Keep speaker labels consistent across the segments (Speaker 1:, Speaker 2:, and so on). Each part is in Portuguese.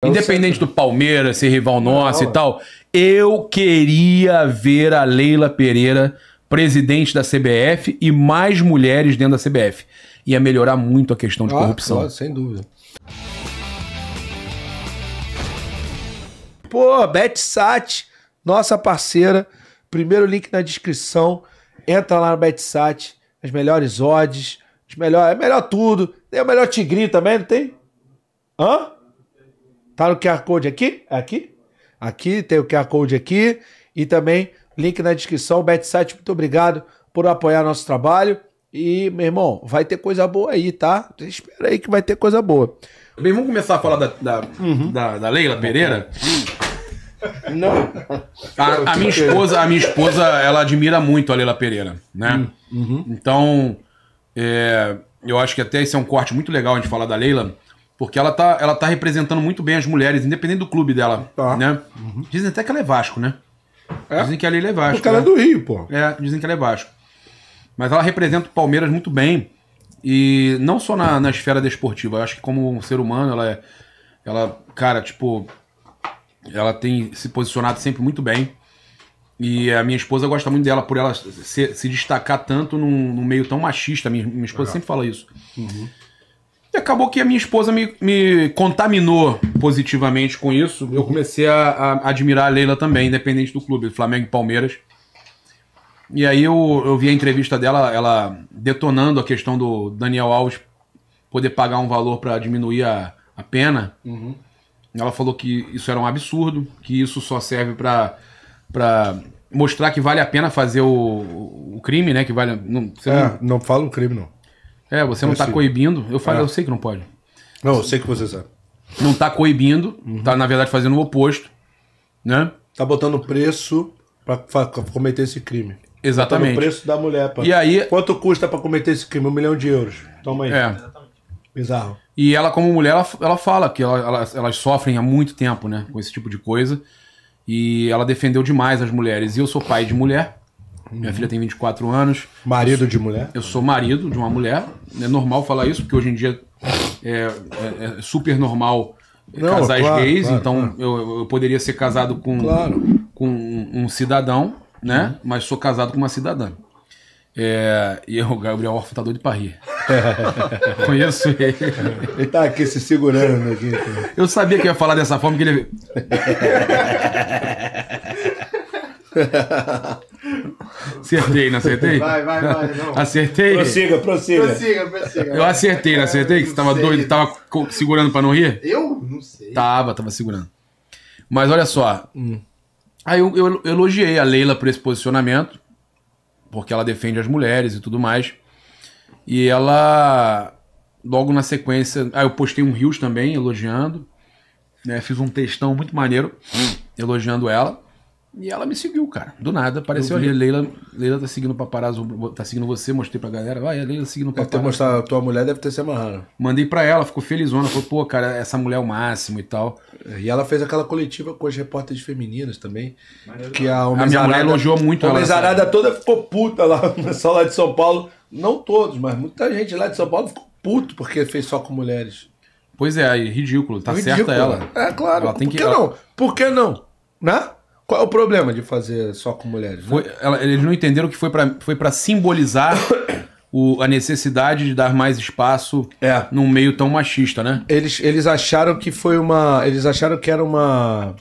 Speaker 1: É Independente
Speaker 2: do Palmeiras, ser é rival nosso Não. e tal, eu queria ver a Leila Pereira, presidente da CBF, e mais mulheres dentro da CBF. Ia melhorar muito a questão de ah, corrupção. Claro,
Speaker 3: sem dúvida. Pô, BetSat, nossa parceira. Primeiro link na descrição. Entra lá no BetSat, as melhores odds, os melhor, é melhor tudo. Tem o melhor tigrinho também, não tem? Hã? Tá no QR Code aqui? É aqui? Aqui tem o QR Code aqui e também link na descrição. BetSite, muito obrigado por apoiar nosso trabalho. E, meu irmão, vai ter coisa boa aí, tá? Espera aí que vai ter coisa boa. Bem, vamos começar a falar da, da, uhum.
Speaker 2: da, da Leila Pereira?
Speaker 3: Não. A, a, minha esposa, a minha
Speaker 2: esposa, ela admira muito a Leila Pereira, né? Hum, uhum. Então, é, eu acho que até esse é um corte muito legal a gente falar da Leila, porque ela tá, ela tá representando muito bem as mulheres, independente do clube dela. Tá. Né? Uhum. Dizem até que ela é Vasco, né? É? Dizem que ela é Vasco. Porque né? ela é né? do Rio, pô. É, dizem que ela é Vasco. Mas ela representa o Palmeiras muito bem. E não só na, na esfera desportiva. Eu acho que como um ser humano, ela é. Ela, cara, tipo. Ela tem se posicionado sempre muito bem. E a minha esposa gosta muito dela por ela se, se destacar tanto num, num meio tão machista. Minha, minha esposa é. sempre fala isso. Uhum acabou que a minha esposa me, me contaminou positivamente com isso. Eu comecei a, a admirar a Leila também, independente do clube, Flamengo e Palmeiras. E aí eu, eu vi a entrevista dela, ela detonando a questão do Daniel Alves poder pagar um valor para diminuir a, a pena. Uhum. Ela falou que isso era um absurdo, que isso só serve para mostrar que vale a pena fazer o, o crime, né? Que vale. Não, é, não...
Speaker 3: não fala o crime, não. É, você não está coibindo. Eu falei, é. eu sei
Speaker 2: que não pode. Não, eu sei que você sabe. Não está coibindo, uhum. tá na verdade fazendo o oposto, né? Tá botando preço para cometer esse crime. Exatamente. Tá o preço da mulher.
Speaker 3: Pra... E aí... Quanto custa para cometer esse crime? Um milhão de euros. Toma aí. É. Bizarro.
Speaker 2: E ela, como mulher, ela, ela fala que ela, elas, elas sofrem há muito tempo, né? Com esse tipo de coisa. E ela defendeu demais as mulheres. E eu sou pai de mulher. Minha filha tem 24 anos. Marido de mulher? Eu sou marido de uma mulher. É normal falar isso, porque hoje em dia é, é, é super normal Não, casais claro, gays. Claro, então claro. Eu, eu, poderia ser casado com, com um, um cidadão, né? Uhum. Mas sou casado com uma cidadã. É, e o Gabriel Orfo tá doido pra rir. Conheço
Speaker 3: ele. Ele tá aqui se segurando. Aqui. Né,
Speaker 2: eu sabia que ia falar dessa forma que ele. acertei, não acertei? Vai, vai, vai. Não. Acertei? Prossiga, prossiga. Prossiga, prossiga. Eu acertei, não acertei? Que você tava sei. doido, tava segurando pra não rir? Eu? Não sei. Tava, tava segurando. Mas olha só. Hum. Aí eu, eu, elogiei a Leila por esse posicionamento, porque ela defende as mulheres e tudo mais. E ela, logo na sequência. Aí eu postei um Rios também, elogiando. Né? Fiz um textão muito maneiro, elogiando ela. E ela me seguiu, cara. Do nada, apareceu ali. Leila, Leila tá seguindo o paparazzo, tá seguindo você, mostrei pra galera. vai a Leila tá seguindo o paparazzo. Deve ter mostrado, tua mulher deve ter se amarrado. Mandei pra ela, ficou felizona. Falou, pô, cara, essa mulher é o máximo e tal. E ela fez aquela coletiva com as repórteres femininas também. Mas que a, a minha mulher elogiou muito
Speaker 3: a ela. A toda ficou puta lá, só lá de São Paulo. Não todos, mas muita gente lá de São Paulo ficou puto porque fez só com mulheres.
Speaker 2: Pois é, ridículo. Tá ridículo. certa ela. É, claro. Ela tem Por que, que ela... não?
Speaker 3: Por que não? Né? Qual é o problema de fazer só com mulheres? Né? Foi,
Speaker 2: ela, eles não entenderam que foi para foi simbolizar o, a necessidade de dar mais espaço é. num meio tão machista, né? Eles, eles acharam que foi uma. Eles
Speaker 3: acharam que era uma.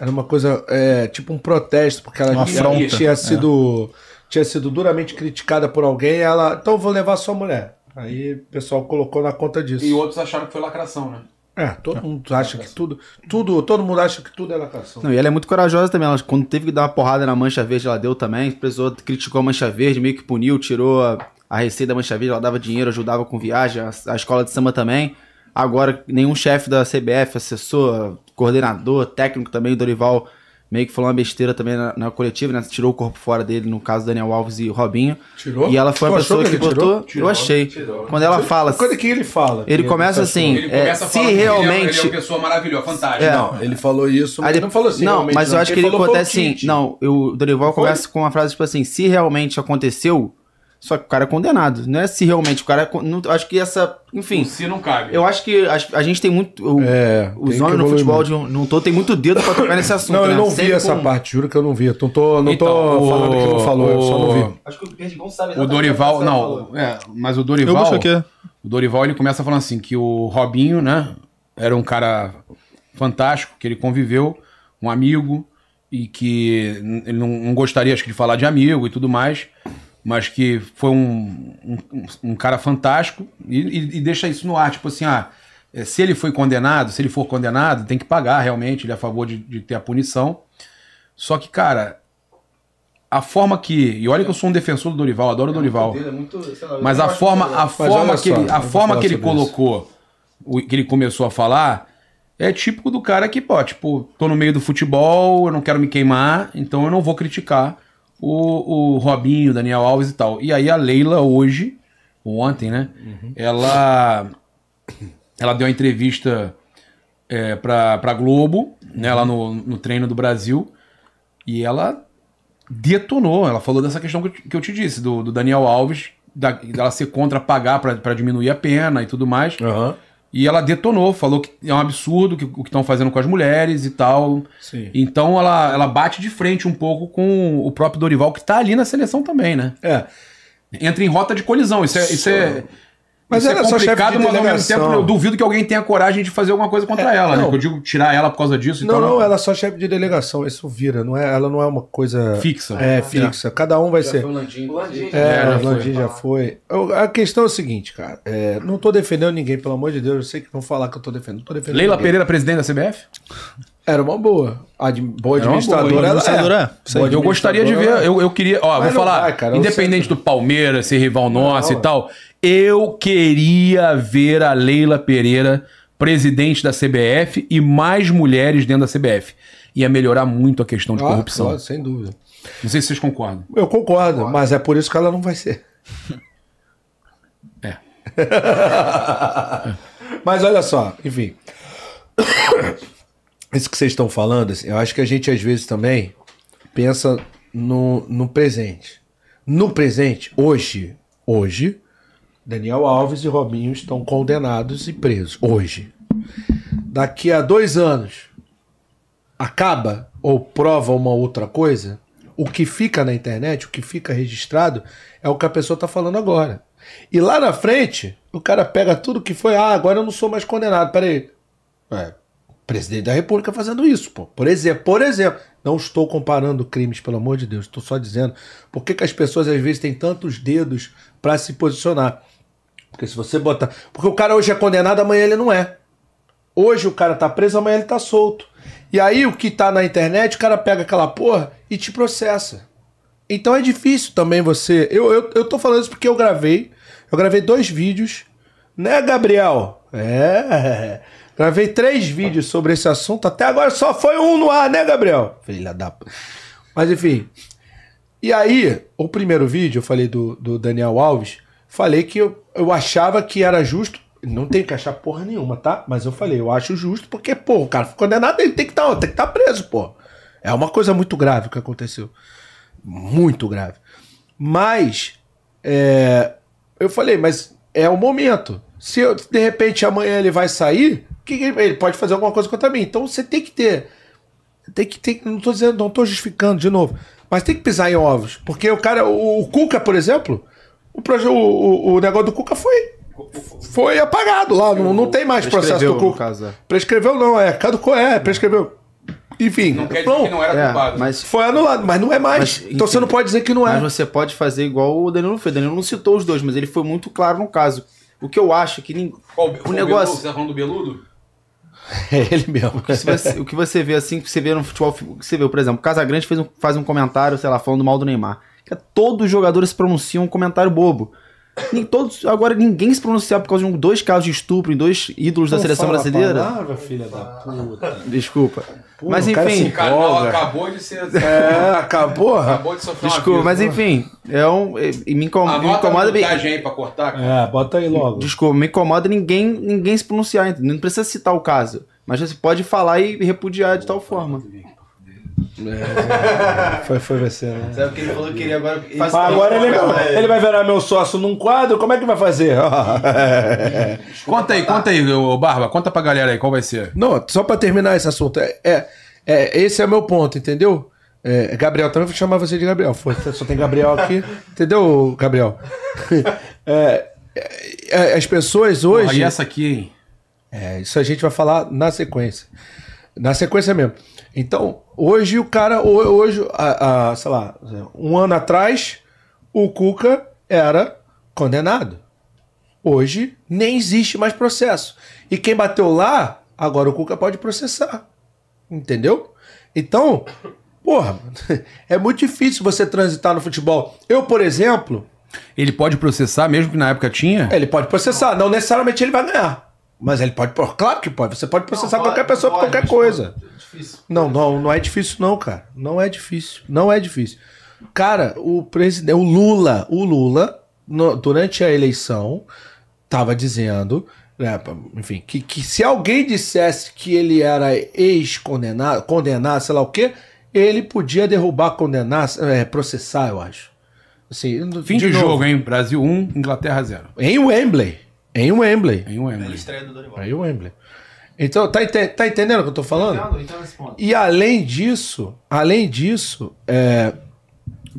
Speaker 3: Era uma coisa. É, tipo um protesto, porque ela tinha, tinha, é. sido. É. Tinha sido duramente criticada por alguém, ela. Então vou levar só mulher. Aí o pessoal colocou na conta disso. E
Speaker 2: outros acharam que foi lacração, né?
Speaker 3: É, é, todo mundo acha tá que assim. tudo, tudo, todo mundo acha que tudo é lacração. Não, e ela é
Speaker 1: muito corajosa também, ela, quando teve que dar uma porrada na Mancha Verde, ela deu também, precisou, criticou a Mancha Verde, meio que puniu, tirou a, a receita da Mancha Verde, ela dava dinheiro, ajudava com viagem, a, a escola de samba também. Agora, nenhum chefe da CBF, assessor, coordenador, técnico também, Dorival, meio que falou uma besteira também na, na, coletiva, né? Tirou o corpo fora dele, no caso Daniel Alves e Robinho. Tirou? E ela foi a pessoa que, que botou. Tirou? Eu achei. Tirou. Quando ela fala. Quando é que ele fala? Ele, começa assim. Ele começa assim, é, se realmente. Ele é, ele é, uma
Speaker 2: pessoa maravilhosa, fantástica. É. Não,
Speaker 1: ele falou isso, mas ele não falou assim. Não, mas eu acho que ele acontece assim. Não, o Dorival começa com uma frase tipo assim: se realmente aconteceu, só que o cara é condenado. Não é se realmente o cara. É não, acho que essa. Enfim. Se não cabe. Eu acho que a, a gente tem muito. O, é, os homens no futebol de, não tô, tem muito dedo pra tocar nesse assunto. Não, eu né? não Sempre vi essa parte, juro que eu não vi. Não tô, não então, tô o... falando que não falou, o... eu só não vi. Acho que o Perdigão sabe O Dorival, tá não. É, mas o Dorival.
Speaker 2: O Dorival ele começa falando assim: que o Robinho, né? Era um cara fantástico, que ele conviveu, um amigo, e que ele não, não gostaria, acho que, de falar de amigo e tudo mais mas que foi um, um, um cara fantástico e, e, e, deixa isso no ar, tipo assim, ah, é, se ele foi condenado, se ele for condenado, tem que pagar realmente, ele é a favor de, de ter a punição. Só que, cara, a forma que. E olha que eu sou um defensor do Dorival, adoro o é, Dorival. É
Speaker 1: muito, lá, mas a forma, é. a forma que ele, a forma que ele colocou,
Speaker 2: o, que ele começou a falar, é típico do cara que, pô, tipo, tô no meio do futebol, eu não quero me queimar, então eu não vou criticar o, o Robinho, Daniel Alves e tal. E aí a Leila hoje, ontem, né? Uhum. Ela, ela deu uma entrevista é, pra, pra Globo, né? Lá no, no treino do Brasil. E ela detonou. Ela falou dessa questão que eu te, que eu te disse, do, do Daniel Alves, da, dela ser contra pagar para diminuir a pena e tudo mais. Uhum. E ela detonou, falou que é um absurdo o que estão fazendo com as mulheres e tal. Sim. Então ela, ela bate de frente um pouco com o próprio Dorival, que está ali na seleção também, né? É. Entra em rota de colisão. Isso é, isso é, é. Mas é ela é complicado, só mas ao mesmo tempo eu duvido que alguém tenha coragem de fazer alguma coisa contra é, ela, né? não. né? Eu digo tirar ela por causa disso. Não, tal, não, não, ela é
Speaker 3: só chefe de delegação, isso vira. Não é, ela não é uma coisa. Fixa. É, ah, fixa. Cada um vai já ser. Foi o Landim. É, é, já, foi, a questão é o seguinte, cara. É, não tô defendendo ninguém, pelo amor de Deus. Eu sei que vão falar que eu tô defendendo. Não tô defendendo Leila ninguém. Pereira,
Speaker 2: presidente da CBF? Era uma boa. Ad, boa administradora. Boa administradora. É. Boa eu gostaria de ver. Eu, eu queria. Ó, Mas vou falar. Vai, cara, independente do Palmeiras, ser rival nosso e tal. Eu queria ver a Leila Pereira, presidente da CBF, e mais mulheres dentro da CBF. Ia melhorar muito a questão de ah, corrupção. Claro, sem dúvida. Não sei se vocês concordam.
Speaker 3: Eu concordo, mas é por isso que ela não vai ser.
Speaker 2: É.
Speaker 3: mas olha só, enfim. Isso que vocês estão falando, assim, eu acho que a gente às vezes também pensa no, no presente. No presente, hoje, hoje, Daniel Alves e Robinho estão condenados e presos hoje. Daqui a dois anos, acaba ou prova uma outra coisa, o que fica na internet, o que fica registrado, é o que a pessoa está falando agora. E lá na frente, o cara pega tudo que foi, ah, agora eu não sou mais condenado, peraí. É, presidente da República fazendo isso, pô. Por exemplo, por exemplo. Não estou comparando crimes, pelo amor de Deus, estou só dizendo por que, que as pessoas às vezes têm tantos dedos para se posicionar. Porque se você botar. Porque o cara hoje é condenado, amanhã ele não é. Hoje o cara tá preso, amanhã ele tá solto. E aí o que tá na internet, o cara pega aquela porra e te processa. Então é difícil também você. Eu, eu, eu tô falando isso porque eu gravei. Eu gravei dois vídeos. Né, Gabriel? É. Gravei três vídeos sobre esse assunto. Até agora só foi um no ar, né, Gabriel? Filha da. Mas enfim. E aí, o primeiro vídeo, eu falei do, do Daniel Alves falei que eu, eu achava que era justo. Não tem que achar porra nenhuma, tá? Mas eu falei, eu acho justo, porque, pô, o cara ficou condenado, ele tem que tá, estar tá preso, pô. É uma coisa muito grave o que aconteceu. Muito grave. Mas, é, eu falei, mas é o momento. Se eu, de repente amanhã ele vai sair, que ele pode fazer alguma coisa contra mim. Então você tem que ter. Tem que ter. Não tô dizendo, não tô justificando de novo. Mas tem que pisar em ovos. Porque o cara, o, o Cuca, por exemplo, o, proje, o, o, o negócio do Cuca foi foi apagado lá, não, não tem mais processo do Cuca. Caso, é. Prescreveu não, é, caducou,
Speaker 1: é, prescreveu. Enfim, não quer dizer que não era é, culpado. Mas, foi anulado, mas não é mais. Mas, então você não pode dizer que não é. Mas você pode fazer igual o Danilo fez. O Danilo não citou os dois, mas ele foi muito claro no caso. O que eu acho que ninguém. Qual, o negócio. Beludo, você tá falando do Beludo? É ele mesmo. O que, você, o que você vê assim, que você vê no futebol. Você vê, por exemplo, o Casagrande fez um, faz um comentário, sei lá, falando mal do Neymar. Todos os jogadores pronunciam um comentário bobo. Todos, agora ninguém se pronunciava por causa de um, dois casos de estupro em dois ídolos Não da seleção brasileira.
Speaker 3: Palavra, filha da puta.
Speaker 1: Desculpa. Pô, mas enfim. Cara cara acabou de ser. É, acabou? Acabou de sofrer. Desculpa, mas né? enfim. É um, é, me, incom... me incomoda. Bota
Speaker 2: aí pra cortar, cara. É,
Speaker 1: bota aí logo. Desculpa, me incomoda ninguém, ninguém se pronunciar. Não precisa citar o caso. Mas você pode falar e repudiar de tal forma.
Speaker 3: É, foi, foi você, né? Sabe
Speaker 1: que ele falou que ele é. agora. Ah, ele agora ele, vai, é. ele vai
Speaker 3: virar meu sócio num quadro? Como é que vai fazer? conta aí, conta aí,
Speaker 2: ô Barba, conta pra galera aí qual vai ser.
Speaker 3: Não, só pra terminar esse assunto. É, é, é esse é o meu ponto, entendeu? É, Gabriel, também vou chamar você de Gabriel. Foi, só tem Gabriel aqui. entendeu, Gabriel? É, as pessoas hoje. Aí e essa aqui, hein? É, isso a gente vai falar na sequência. Na sequência mesmo. Então, hoje o cara, hoje, a, a, sei lá, um ano atrás, o Cuca era condenado. Hoje nem existe mais processo. E quem bateu lá, agora o Cuca pode processar. Entendeu? Então, porra, é muito difícil você transitar no futebol. Eu, por exemplo. Ele pode processar, mesmo que na época tinha? Ele pode processar, não necessariamente ele vai ganhar. Mas ele pode. Claro que pode. Você pode processar não, pode, qualquer pessoa pode, por qualquer coisa. Pode, é não, não, não é difícil, não, cara. Não é difícil. Não é difícil. Cara, o presidente. O Lula, o Lula, no, durante a eleição, estava dizendo. Né, enfim, que, que se alguém dissesse que ele era ex-condenado, condenado, sei lá o quê, ele podia derrubar, condenar, é, processar, eu acho.
Speaker 2: Assim, fim de, de jogo, hein? Brasil 1, Inglaterra 0. Em Wembley.
Speaker 3: Em Wembley. Em Wembley. É estreia do Dorival. Em Wembley. Então, tá, tá entendendo o que eu tô falando? Entendo, então responde. E além disso, além disso, é,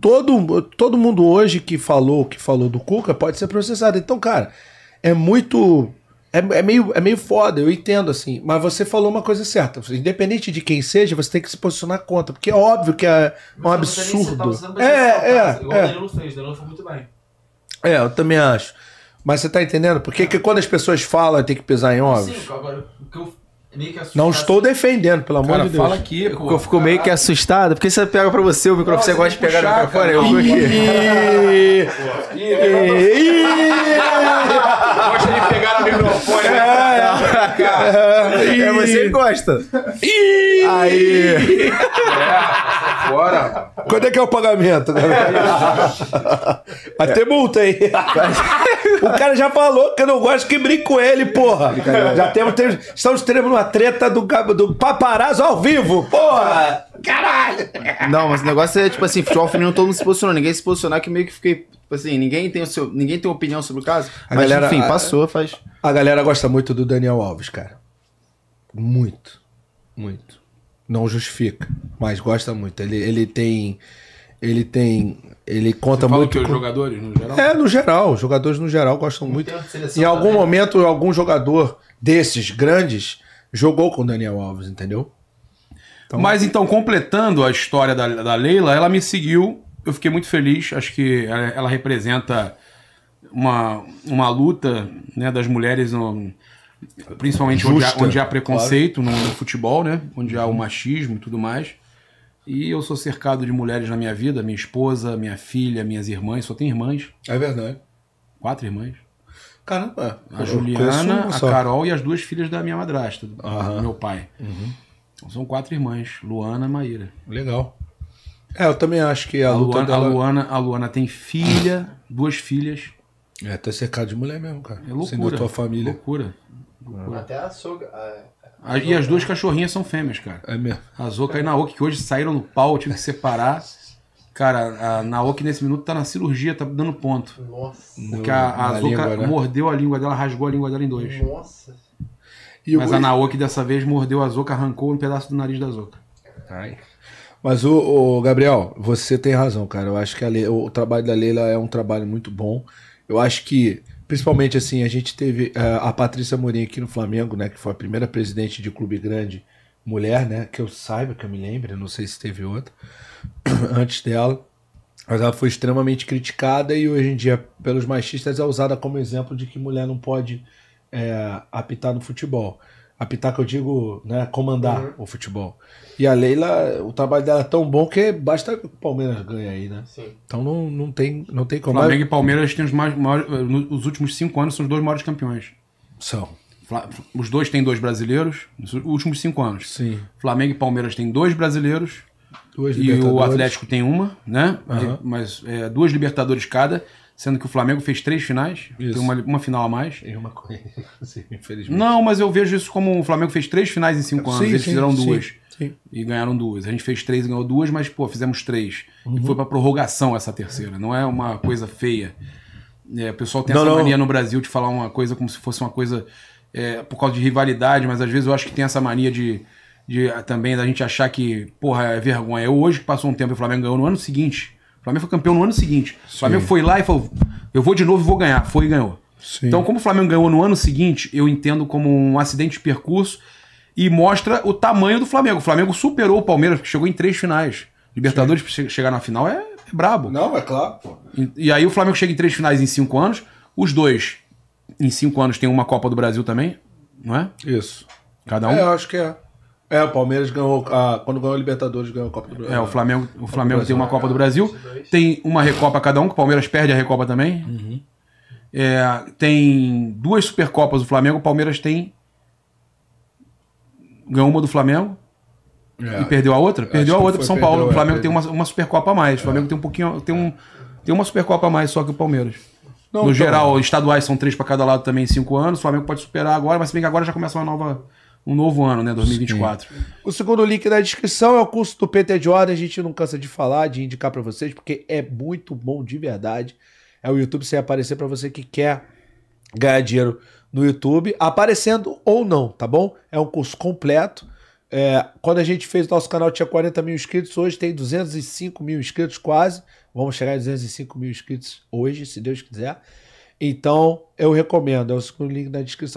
Speaker 3: todo, todo mundo hoje que falou que falou do Cuca pode ser processado. Então, cara, é muito. É, é, meio, é meio foda, eu entendo assim. Mas você falou uma coisa certa. Independente de quem seja, você tem que se posicionar contra. Porque é óbvio que é um tá absurdo. É, tá é, é. Igual o Danilo
Speaker 1: fez, o Danilo foi muito bem.
Speaker 3: É, eu também acho. Mas você tá entendendo? Porque que quando as pessoas falam, tem que pisar em ovos. Sim,
Speaker 1: agora, que eu não estou defendendo, pelo amor cara, de Deus. fala aqui, pô. Eu fico meio que assustado, porque você pega pra você o microfone, você gosta de pegar o microfone, eu fico aqui. cara. É, é você gosta.
Speaker 3: Aí. É, Quando é que é o pagamento? Vai ter multa aí. O cara já falou que eu não gosto que brinque com ele, porra. Já temos, temos estamos tendo uma treta do, do
Speaker 1: paparazzo ao vivo, porra. Caralho. Não, mas o negócio é tipo assim, futebol feminino todo mundo se posicionou. Ninguém se posicionar que meio que fiquei Tipo assim, ninguém tem o seu, ninguém tem opinião sobre o caso. A mas, galera, enfim, passou,
Speaker 3: faz. A galera gosta muito do Daniel Alves, cara. Muito. Muito. Não justifica, mas gosta muito. Ele, ele tem ele tem ele conta Você fala muito que os jogadores no geral é no geral jogadores no geral gostam Não muito em algum momento algum jogador desses grandes jogou com o Daniel Alves entendeu então, mas
Speaker 2: então completando a história da, da Leila ela me seguiu eu fiquei muito feliz, acho que ela, ela representa uma, uma luta né, das mulheres, no, principalmente Justa, onde, há, onde, há, preconceito claro. no, no, futebol, né, onde há o machismo e tudo mais. E eu sou cercado de mulheres na minha vida, minha esposa, minha filha, minhas irmãs, só tem irmãs. É verdade. Quatro irmãs.
Speaker 3: Caramba. A Juliana, a Carol
Speaker 2: e as duas filhas da minha madrasta, do, do meu pai. Uhum. Então são quatro irmãs, Luana e Maíra. Legal. É, eu também acho que a, a luta Luana, dela... A Luana, a Luana tem filha, duas filhas. É, tá cercado de mulher mesmo, cara. É loucura. Sendo a tua família. Loucura. loucura.
Speaker 1: Até a sogra... A... a... e
Speaker 2: as duas cachorrinhas são fêmeas, cara. É mesmo. A Zoka e a Naoki, que hoje saíram no pau, eu tive que separar. Cara, a Naoki nesse minuto tá na cirurgia, tá dando ponto. Nossa. Porque a, a língua, né? mordeu a língua dela, rasgou a língua dela em dois. Nossa. E Mas hoje... a Naoki dessa vez mordeu a Azoka, arrancou um pedaço do nariz da Azuka. Ai.
Speaker 3: Mas o, o, Gabriel, você tem razão, cara. Eu acho que Leila, o trabalho da Leila é um trabalho muito bom. Eu acho que, principalmente assim, a gente teve a, eh, a Patrícia Mourinho aqui no Flamengo, né, que foi a primeira presidente de clube grande mulher, né, que eu saiba, que eu me lembre, não sei se teve outra antes dela. Mas ela foi extremamente criticada e hoje em dia, pelos machistas, é usada como exemplo de que mulher não pode é, apitar no futebol apitar que eu digo, né, comandar uhum. o futebol. E a Leila, o trabalho dela é tão bom que basta que o Palmeiras ganhe aí, né? Sim. Então não,
Speaker 2: não tem não tem como. Flamengo e Palmeiras têm os mais maiores, nos últimos cinco anos são os dois maiores campeões. São. Os dois têm dois brasileiros nos últimos cinco anos. Sim. Flamengo e Palmeiras têm dois brasileiros. Duas e o Atlético tem uma, né? Uhum. Mas é, duas Libertadores cada. Sendo que o Flamengo fez três finais, isso. tem uma, uma final a
Speaker 3: mais. E uma coisa, infelizmente.
Speaker 2: Não, mas eu vejo isso como o Flamengo fez três finais em cinco anos, sim, eles sim, fizeram duas. Sim. Sim. E ganharam duas. A gente fez três e ganhou duas, mas, pô, fizemos três. Uhum. E foi pra prorrogação essa terceira. Não é uma coisa feia. É, o pessoal tem não, essa mania no Brasil de falar uma coisa como se fosse uma coisa é, por causa de rivalidade, mas às vezes eu acho que tem essa mania de, de também da gente achar que, porra, é vergonha. Eu hoje que passou um tempo e o Flamengo ganhou no ano seguinte. Flamengo foi campeão no ano seguinte. O Flamengo foi lá e falou: eu vou de novo e vou ganhar. Foi e ganhou. Sim. Então, como o Flamengo ganhou no ano seguinte, eu entendo como um acidente de percurso e mostra o tamanho do Flamengo. O Flamengo superou o Palmeiras, que chegou em três finais. Libertadores, para chegar na final, é, é, brabo. Não, é claro, pô. E, e aí o Flamengo chega em três finais em cinco anos. Os dois, em cinco anos, tem uma Copa do Brasil também, não é? Isso. Cada um? É, eu
Speaker 3: acho que é. É, o Palmeiras ganhou. A, quando ganhou a Libertadores, ganhou a Copa do Brasil. É, o Flamengo, o Flamengo tem uma Copa do
Speaker 2: Brasil. Tem uma Recopa cada um, que o Palmeiras perde a Recopa também. Uhum. É, tem duas Supercopas o Flamengo, o Palmeiras tem. Ganhou uma do Flamengo. É, e perdeu a outra? Perdeu a outra pro São perdeu, Paulo. o é, Flamengo é, tem uma, uma Supercopa a mais. O é. Flamengo tem um pouquinho. Tem, um, tem uma Supercopa a mais só que o Palmeiras. Não, no então, geral, estaduais são três para cada lado também em cinco anos. O Flamengo pode superar agora, mas se bem que agora já começa uma nova um novo ano, né? 2024. Sim.
Speaker 3: O segundo link na descrição é o curso do PT Jordan. A gente não cansa de falar, de indicar para vocês, porque é muito bom de verdade. É o YouTube sem aparecer para você que quer ganhar dinheiro no YouTube, aparecendo ou não, tá bom? É um curso completo. É, quando a gente fez o nosso canal tinha 40 mil inscritos, hoje tem 205 mil inscritos quase. Vamos chegar a 205 mil inscritos hoje, se Deus quiser. Então, eu recomendo. É o segundo link na descrição.